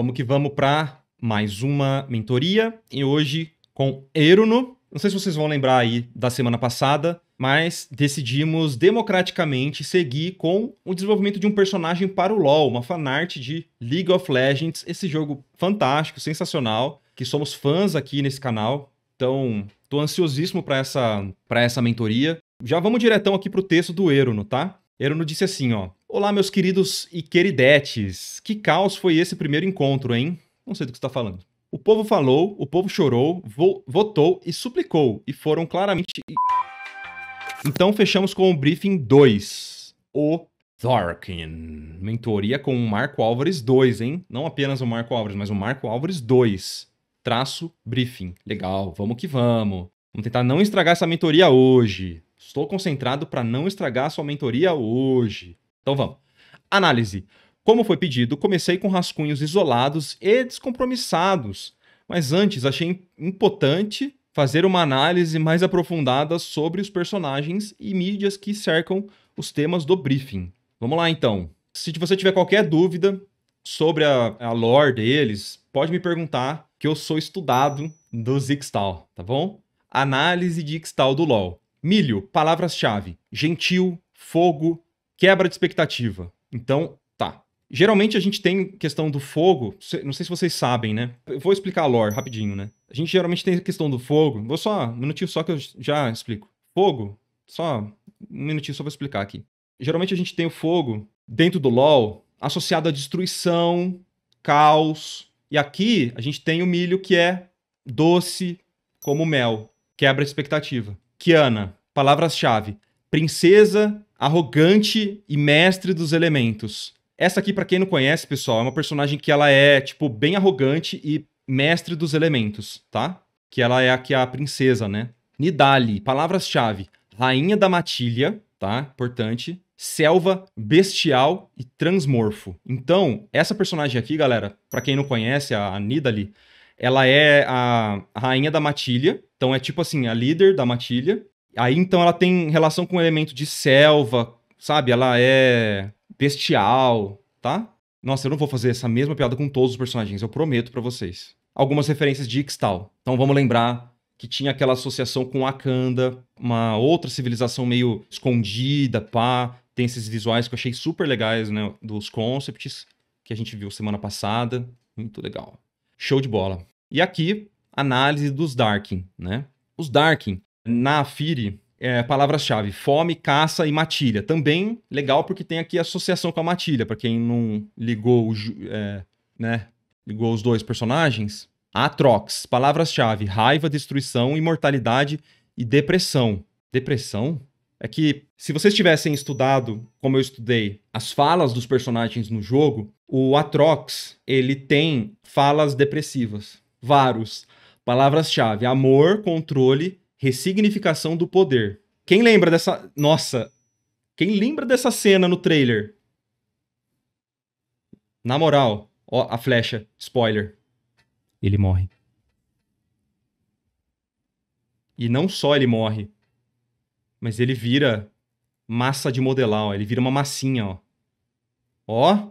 Vamos que vamos para mais uma mentoria e hoje com Eruno. Não sei se vocês vão lembrar aí da semana passada, mas decidimos democraticamente seguir com o desenvolvimento de um personagem para o LoL, uma fanart de League of Legends, esse jogo fantástico, sensacional, que somos fãs aqui nesse canal. Então, tô ansiosíssimo para essa para essa mentoria. Já vamos diretão aqui pro texto do Eruno, tá? Eruno disse assim, ó: Olá, meus queridos e queridetes. Que caos foi esse primeiro encontro, hein? Não sei do que está falando. O povo falou, o povo chorou, vo votou e suplicou, e foram claramente. Então fechamos com o briefing 2. O Thorkin. Mentoria com o Marco Álvares 2, hein? Não apenas o Marco Álvares, mas o Marco Álvares 2. Traço briefing. Legal, vamos que vamos. Vamos tentar não estragar essa mentoria hoje. Estou concentrado para não estragar a sua mentoria hoje. Então vamos. Análise. Como foi pedido, comecei com rascunhos isolados e descompromissados, mas antes achei importante fazer uma análise mais aprofundada sobre os personagens e mídias que cercam os temas do briefing. Vamos lá então. Se você tiver qualquer dúvida sobre a, a lore deles, pode me perguntar que eu sou estudado do Zixtal, tá bom? Análise de Ixtal do LoL. Milho, palavras-chave: gentil, fogo, quebra de expectativa. Então, tá. Geralmente a gente tem questão do fogo, não sei se vocês sabem, né? Eu vou explicar a lore rapidinho, né? A gente geralmente tem a questão do fogo, vou só, um minutinho só que eu já explico. Fogo, só um minutinho só vou explicar aqui. Geralmente a gente tem o fogo dentro do LoL associado à destruição, caos, e aqui a gente tem o milho que é doce como mel, quebra a expectativa. Kiana, palavras-chave, princesa arrogante e mestre dos elementos. Essa aqui, para quem não conhece, pessoal, é uma personagem que ela é, tipo, bem arrogante e mestre dos elementos, tá? Que ela é aqui é a princesa, né? Nidali, palavras-chave: rainha da matilha, tá? Importante. Selva, bestial e transmorfo. Então, essa personagem aqui, galera, para quem não conhece, a Nidali, ela é a rainha da matilha. Então, é tipo assim, a líder da matilha. Aí então ela tem relação com o elemento de selva, sabe? Ela é bestial, tá? Nossa, eu não vou fazer essa mesma piada com todos os personagens, eu prometo para vocês. Algumas referências de Ixtal. Então vamos lembrar que tinha aquela associação com Akanda, uma outra civilização meio escondida, pá. Tem esses visuais que eu achei super legais, né? Dos concepts que a gente viu semana passada. Muito legal. Show de bola. E aqui, análise dos Darkin, né? Os Darkin na AFIRE, é, palavras-chave: fome, caça e matilha. Também legal porque tem aqui associação com a matilha. Para quem não ligou, é, né, ligou os dois personagens. Atrox, palavras-chave: raiva, destruição, imortalidade e depressão. Depressão? É que se vocês tivessem estudado, como eu estudei, as falas dos personagens no jogo, o Atrox, ele tem falas depressivas. Varus, palavras-chave: amor, controle, Ressignificação do poder. Quem lembra dessa. Nossa! Quem lembra dessa cena no trailer? Na moral, ó, a flecha. Spoiler. Ele morre. E não só ele morre, mas ele vira massa de modelar, ó. Ele vira uma massinha, ó. Ó.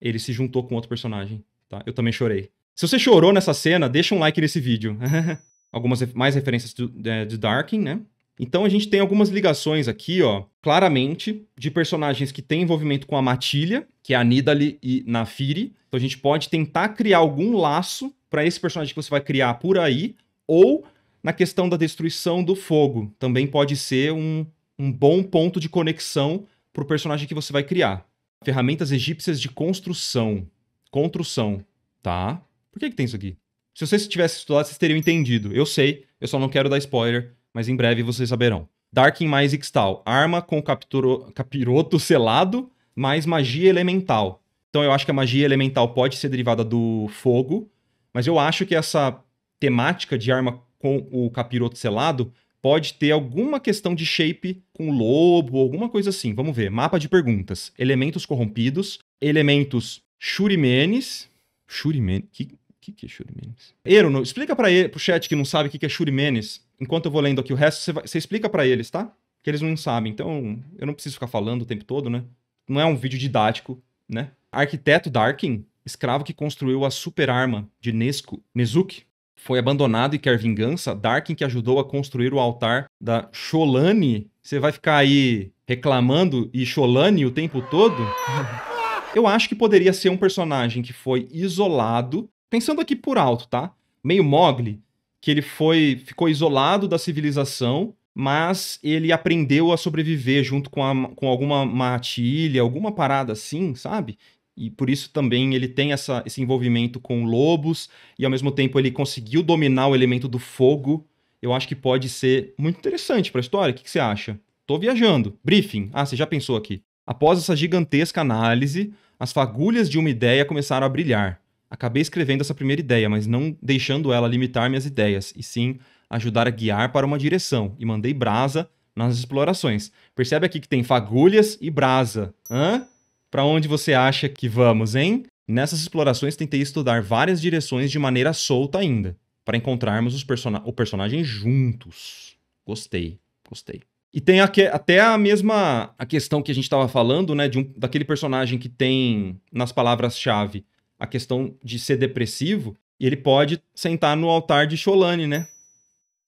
Ele se juntou com outro personagem, tá? Eu também chorei. Se você chorou nessa cena, deixa um like nesse vídeo. algumas mais referências de, é, de Darkin, né? Então a gente tem algumas ligações aqui, ó, claramente, de personagens que têm envolvimento com a Matilha, que é a Nidali e Nafiri. Então a gente pode tentar criar algum laço para esse personagem que você vai criar por aí, ou na questão da destruição do fogo. Também pode ser um, um bom ponto de conexão para o personagem que você vai criar. Ferramentas egípcias de construção. Construção, tá? Por que, que tem isso aqui? Se vocês tivessem estudado, vocês teriam entendido. Eu sei, eu só não quero dar spoiler, mas em breve vocês saberão. Darkin mais Ixtal, arma com capturo... capiroto selado, mais magia elemental. Então eu acho que a magia elemental pode ser derivada do fogo, mas eu acho que essa temática de arma com o capiroto selado pode ter alguma questão de shape com lobo, alguma coisa assim. Vamos ver. Mapa de perguntas. Elementos corrompidos, elementos shurimenes. Shurimenes? Que que, que é Shurimenes? Eruno, explica para ele, pro chat que não sabe o que, que é Shurimenes. Enquanto eu vou lendo aqui o resto, você, explica para eles, tá? Que eles não sabem. Então, eu não preciso ficar falando o tempo todo, né? Não é um vídeo didático, né? Arquiteto Darkin, escravo que construiu a superarma de Nesco, Nezuki, foi abandonado e quer vingança. Darkin, que ajudou a construir o altar da Cholani. Você vai ficar aí reclamando e Cholani o tempo todo? Eu acho que poderia ser um personagem que foi isolado Pensando aqui por alto, tá? Meio Mogli, que ele foi ficou isolado da civilização, mas ele aprendeu a sobreviver junto com, a, com alguma matilha, alguma parada assim, sabe? E por isso também ele tem essa, esse envolvimento com lobos, e ao mesmo tempo ele conseguiu dominar o elemento do fogo. Eu acho que pode ser muito interessante para a história. O que, que você acha? Tô viajando. Briefing. Ah, você já pensou aqui. Após essa gigantesca análise, as fagulhas de uma ideia começaram a brilhar. Acabei escrevendo essa primeira ideia, mas não deixando ela limitar minhas ideias, e sim ajudar a guiar para uma direção, e mandei brasa nas explorações. Percebe aqui que tem fagulhas e brasa. Hã? Para onde você acha que vamos, hein? Nessas explorações tentei estudar várias direções de maneira solta ainda, para encontrarmos person o personagem juntos. Gostei, gostei. E tem até a mesma a questão que a gente estava falando, né, de um, daquele personagem que tem nas palavras-chave a questão de ser depressivo, e ele pode sentar no altar de Cholane, né?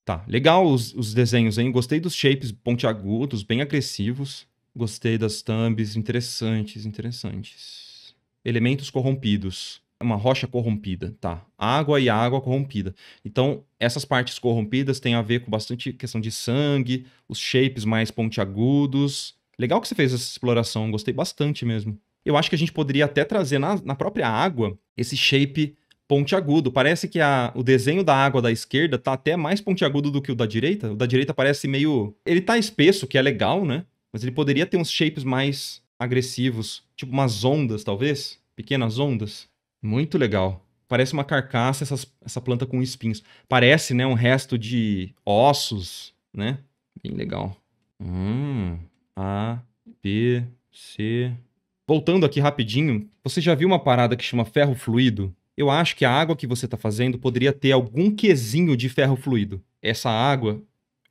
Tá, legal os, os desenhos, hein? Gostei dos shapes pontiagudos, bem agressivos. Gostei das thumbs, interessantes, interessantes. Elementos corrompidos. Uma rocha corrompida, tá? Água e água corrompida. Então, essas partes corrompidas têm a ver com bastante questão de sangue, os shapes mais pontiagudos. Legal que você fez essa exploração, gostei bastante mesmo eu acho que a gente poderia até trazer na, na própria água esse shape pontiagudo. Parece que a, o desenho da água da esquerda tá até mais pontiagudo do que o da direita. O da direita parece meio. Ele tá espesso, que é legal, né? Mas ele poderia ter uns shapes mais agressivos, tipo umas ondas, talvez? Pequenas ondas. Muito legal. Parece uma carcaça essas, essa planta com espinhos. Parece, né, um resto de ossos, né? Bem legal. Hum, A, B, C, Voltando aqui rapidinho, você já viu uma parada que chama ferro fluido? Eu acho que a água que você está fazendo poderia ter algum quesinho de ferro fluido. Essa água,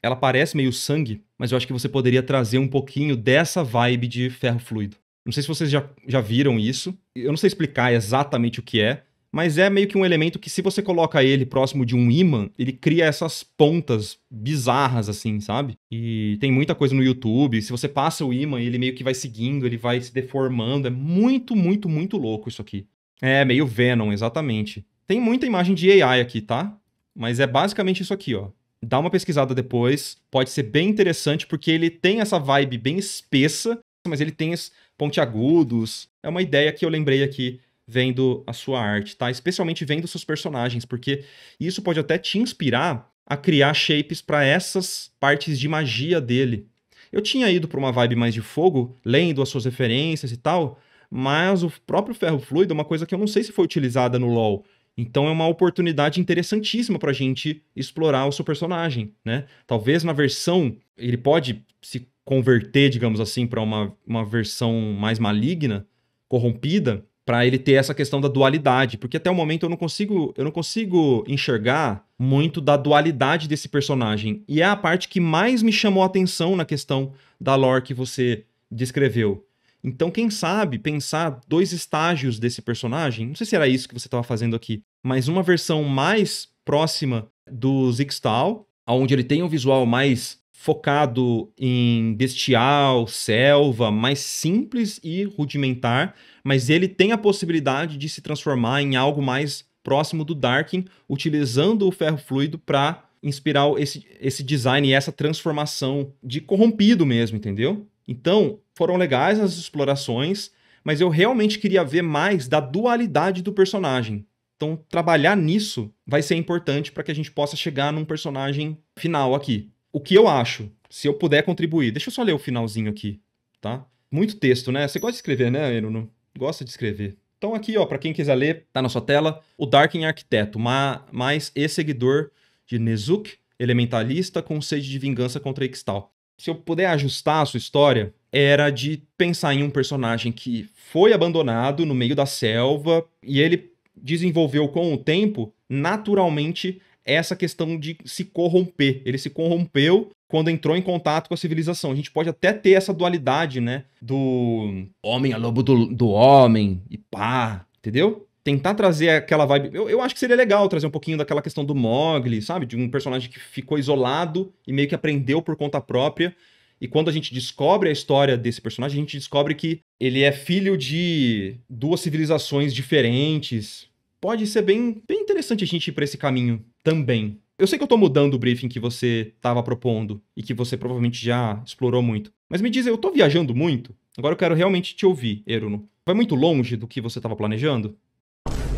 ela parece meio sangue, mas eu acho que você poderia trazer um pouquinho dessa vibe de ferro fluido. Não sei se vocês já, já viram isso. Eu não sei explicar exatamente o que é, mas é meio que um elemento que se você coloca ele próximo de um imã, ele cria essas pontas bizarras assim, sabe? E tem muita coisa no YouTube, se você passa o imã, ele meio que vai seguindo, ele vai se deformando, é muito, muito, muito louco isso aqui. É, meio Venom, exatamente. Tem muita imagem de AI aqui, tá? Mas é basicamente isso aqui, ó. Dá uma pesquisada depois, pode ser bem interessante porque ele tem essa vibe bem espessa, mas ele tem pontiagudos. É uma ideia que eu lembrei aqui vendo a sua arte, tá? Especialmente vendo seus personagens, porque isso pode até te inspirar a criar shapes para essas partes de magia dele. Eu tinha ido para uma vibe mais de fogo, lendo as suas referências e tal, mas o próprio ferro fluido é uma coisa que eu não sei se foi utilizada no LoL. Então é uma oportunidade interessantíssima para a gente explorar o seu personagem, né? Talvez na versão ele pode se converter, digamos assim, para uma, uma versão mais maligna, corrompida, para ele ter essa questão da dualidade, porque até o momento eu não consigo, eu não consigo enxergar muito da dualidade desse personagem. E é a parte que mais me chamou a atenção na questão da lore que você descreveu. Então, quem sabe pensar dois estágios desse personagem, não sei se era isso que você estava fazendo aqui, mas uma versão mais próxima do Zixtal, onde ele tem um visual mais focado em bestial, selva, mais simples e rudimentar, mas ele tem a possibilidade de se transformar em algo mais próximo do Darkin, utilizando o ferro fluido para inspirar esse, esse design e essa transformação de corrompido mesmo, entendeu? Então, foram legais as explorações, mas eu realmente queria ver mais da dualidade do personagem. Então, trabalhar nisso vai ser importante para que a gente possa chegar num personagem final aqui o que eu acho, se eu puder contribuir. Deixa eu só ler o finalzinho aqui, tá? Muito texto, né? Você gosta de escrever, né, Enuno? Gosta de escrever. Então aqui, ó, para quem quiser ler, tá na sua tela, o Darkin Arquiteto, mais ex-seguidor de Nezuk, elementalista com sede de vingança contra Ixtal. Se eu puder ajustar a sua história, era de pensar em um personagem que foi abandonado no meio da selva e ele desenvolveu com o tempo naturalmente essa questão de se corromper. Ele se corrompeu quando entrou em contato com a civilização. A gente pode até ter essa dualidade, né? Do homem a é lobo do, do homem e pá, entendeu? Tentar trazer aquela vibe. Eu, eu acho que seria legal trazer um pouquinho daquela questão do Mogli, sabe? De um personagem que ficou isolado e meio que aprendeu por conta própria. E quando a gente descobre a história desse personagem, a gente descobre que ele é filho de duas civilizações diferentes, pode ser bem, bem interessante a gente ir para esse caminho também. Eu sei que eu estou mudando o briefing que você estava propondo e que você provavelmente já explorou muito. Mas me diz, eu estou viajando muito? Agora eu quero realmente te ouvir, Eruno. Vai muito longe do que você estava planejando?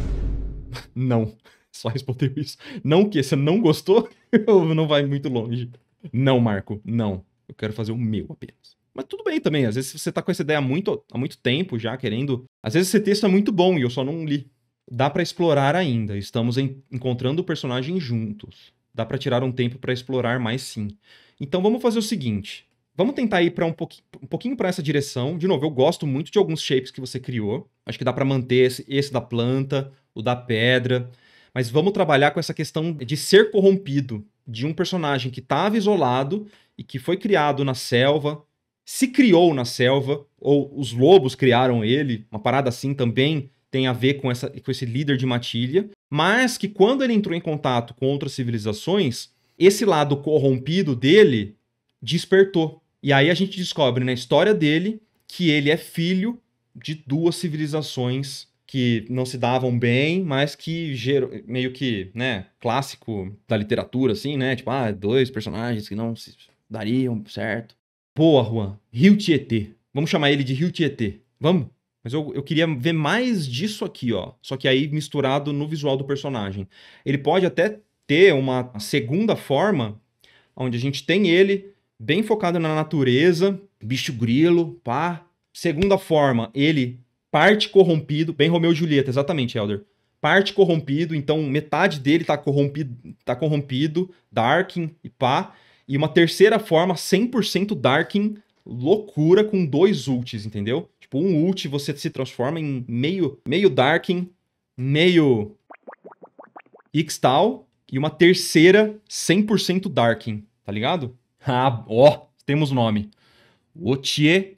não. Só respondeu isso. Não o quê? Você não gostou? não vai muito longe. Não, Marco, não. Eu quero fazer o meu apenas. Mas tudo bem também, às vezes você está com essa ideia há muito, há muito tempo já, querendo. Às vezes esse texto é muito bom e eu só não li dá para explorar ainda. Estamos en encontrando o personagem juntos. Dá para tirar um tempo para explorar mais sim. Então vamos fazer o seguinte. Vamos tentar ir para um, um pouquinho para essa direção. De novo, eu gosto muito de alguns shapes que você criou. Acho que dá para manter esse, esse da planta, o da pedra. Mas vamos trabalhar com essa questão de ser corrompido de um personagem que estava isolado e que foi criado na selva, se criou na selva, ou os lobos criaram ele, uma parada assim também tem a ver com, essa, com esse líder de Matilha, mas que quando ele entrou em contato com outras civilizações, esse lado corrompido dele despertou. E aí a gente descobre na história dele que ele é filho de duas civilizações que não se davam bem, mas que gerou, meio que, né, clássico da literatura, assim, né? Tipo, ah, dois personagens que não se dariam certo. Boa, Juan. Rio Tietê. Vamos chamar ele de Rio Tietê. Vamos? Mas eu, eu queria ver mais disso aqui, ó. Só que aí misturado no visual do personagem. Ele pode até ter uma segunda forma, onde a gente tem ele bem focado na natureza, bicho grilo, pá. Segunda forma, ele parte corrompido, bem Romeu e Julieta, exatamente, Elder. Parte corrompido, então metade dele tá corrompido, tá corrompido, Darkin e pá. E uma terceira forma, 100% Darkin, loucura com dois ults, entendeu? Tipo, um ult você se transforma em meio, meio Darkin, meio Ixtal e uma terceira 100% Darkin, tá ligado? Ah, ó, temos nome. Otie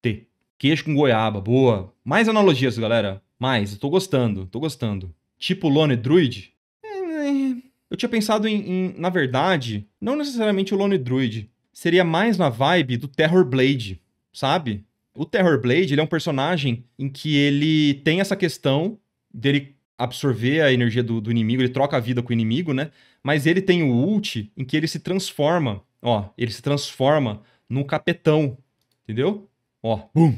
T. Queijo com goiaba, boa. Mais analogias, galera. Mais, eu tô gostando, tô gostando. Tipo Lone Druid? É, eu tinha pensado em, em, na verdade, não necessariamente o Lone Druid. Seria mais na vibe do Terror Blade, sabe? O Terror Blade, ele é um personagem em que ele tem essa questão dele absorver a energia do, do inimigo, ele troca a vida com o inimigo, né? Mas ele tem o ult em que ele se transforma, ó, ele se transforma num capetão, entendeu? Ó, bum!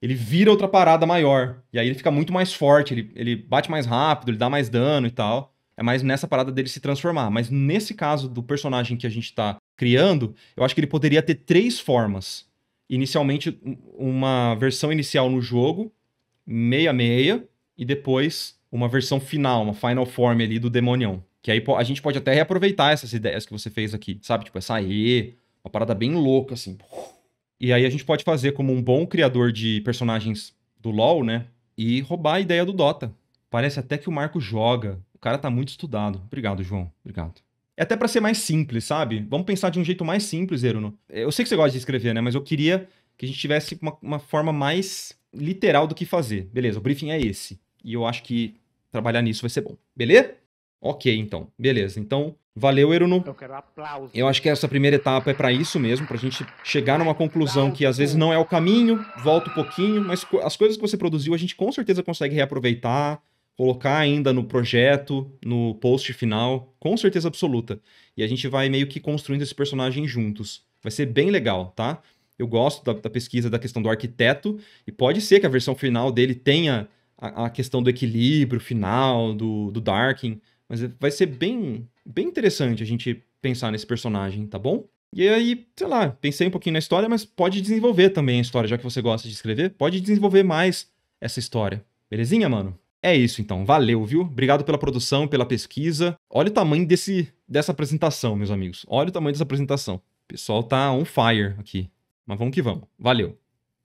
Ele vira outra parada maior. E aí ele fica muito mais forte, ele, ele bate mais rápido, ele dá mais dano e tal. É mais nessa parada dele se transformar. Mas nesse caso do personagem que a gente tá criando, eu acho que ele poderia ter três formas inicialmente uma versão inicial no jogo, 66, e depois uma versão final, uma final form ali do Demonião. Que aí a gente pode até reaproveitar essas ideias que você fez aqui, sabe? Tipo, essa E, uma parada bem louca, assim. E aí a gente pode fazer como um bom criador de personagens do LoL, né? E roubar a ideia do Dota. Parece até que o Marco joga. O cara tá muito estudado. Obrigado, João. Obrigado até para ser mais simples, sabe? Vamos pensar de um jeito mais simples, Eruno. Eu sei que você gosta de escrever, né? Mas eu queria que a gente tivesse uma, uma forma mais literal do que fazer. Beleza, o briefing é esse. E eu acho que trabalhar nisso vai ser bom. Beleza? Ok, então. Beleza. Então, valeu, Eruno. Eu quero aplausos. Eu acho que essa primeira etapa é para isso mesmo, para a gente chegar numa conclusão que às vezes não é o caminho, volta um pouquinho, mas as coisas que você produziu a gente com certeza consegue reaproveitar, colocar ainda no projeto, no post final, com certeza absoluta. E a gente vai meio que construindo esse personagem juntos. Vai ser bem legal, tá? Eu gosto da, da pesquisa da questão do arquiteto, e pode ser que a versão final dele tenha a, a questão do equilíbrio final, do, do Darkin, mas é, vai ser bem, bem interessante a gente pensar nesse personagem, tá bom? E aí, sei lá, pensei um pouquinho na história, mas pode desenvolver também a história, já que você gosta de escrever, pode desenvolver mais essa história. Belezinha, mano? É isso então, valeu, viu? Obrigado pela produção, pela pesquisa. Olha o tamanho desse, dessa apresentação, meus amigos. Olha o tamanho dessa apresentação. O pessoal tá on fire aqui. Mas vamos que vamos. Valeu.